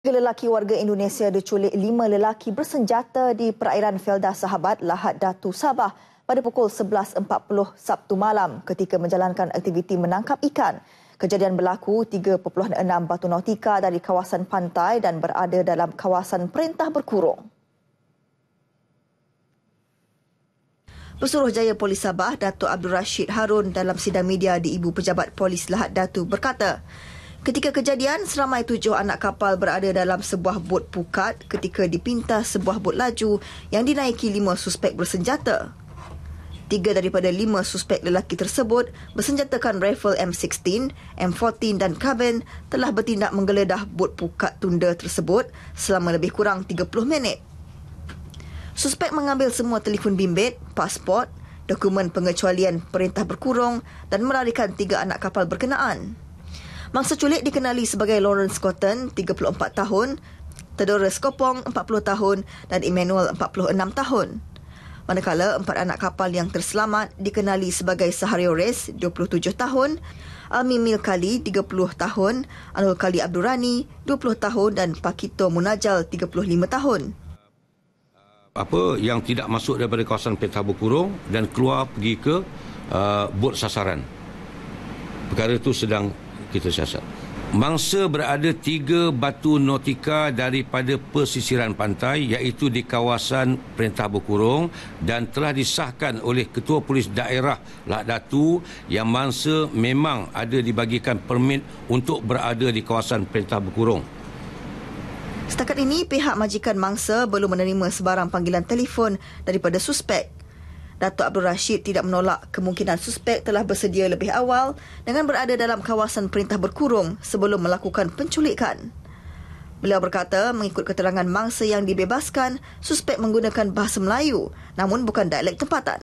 Tiga lelaki warga Indonesia diculik lima lelaki bersenjata di perairan Felda Sahabat Lahat Datu Sabah pada pukul 11.40 Sabtu malam ketika menjalankan aktiviti menangkap ikan. Kejadian berlaku 3.6 batu nautika dari kawasan pantai dan berada dalam kawasan perintah berkurung. Pesuruh Jaya Polis Sabah, Dato' Abdul Rashid Harun dalam sidang media di Ibu Pejabat Polis Lahat Datu berkata, Ketika kejadian, seramai tujuh anak kapal berada dalam sebuah bot pukat ketika dipintas sebuah bot laju yang dinaiki lima suspek bersenjata. Tiga daripada lima suspek lelaki tersebut bersenjatakan rifle M16, M14 dan Carbine telah bertindak menggeledah bot pukat tunda tersebut selama lebih kurang 30 minit. Suspek mengambil semua telefon bimbit, pasport, dokumen pengecualian perintah berkurung dan melarikan tiga anak kapal berkenaan. Mangsa culik dikenali sebagai Lawrence Cotton, 34 tahun, Theodore Skopong, 40 tahun dan Emmanuel, 46 tahun. Manakala, empat anak kapal yang terselamat dikenali sebagai Sahario Reis, 27 tahun, Almi Milkali, 30 tahun, Anul Kali Abdul Rani, 20 tahun dan Pakito Munajal, 35 tahun. Apa yang tidak masuk daripada kawasan Petabu bukurung dan keluar pergi ke uh, bot sasaran. Perkara itu sedang kita siasat. Mangsa berada tiga batu notika daripada pesisiran pantai iaitu di kawasan Perintah Bukurung dan telah disahkan oleh Ketua Polis Daerah Lak Datu yang mangsa memang ada dibagikan permit untuk berada di kawasan Perintah Bukurung. Setakat ini pihak majikan mangsa belum menerima sebarang panggilan telefon daripada suspek Datuk Abdul Rashid tidak menolak kemungkinan suspek telah bersedia lebih awal dengan berada dalam kawasan perintah berkurung sebelum melakukan penculikan. Beliau berkata mengikut keterangan mangsa yang dibebaskan, suspek menggunakan bahasa Melayu namun bukan dialek tempatan.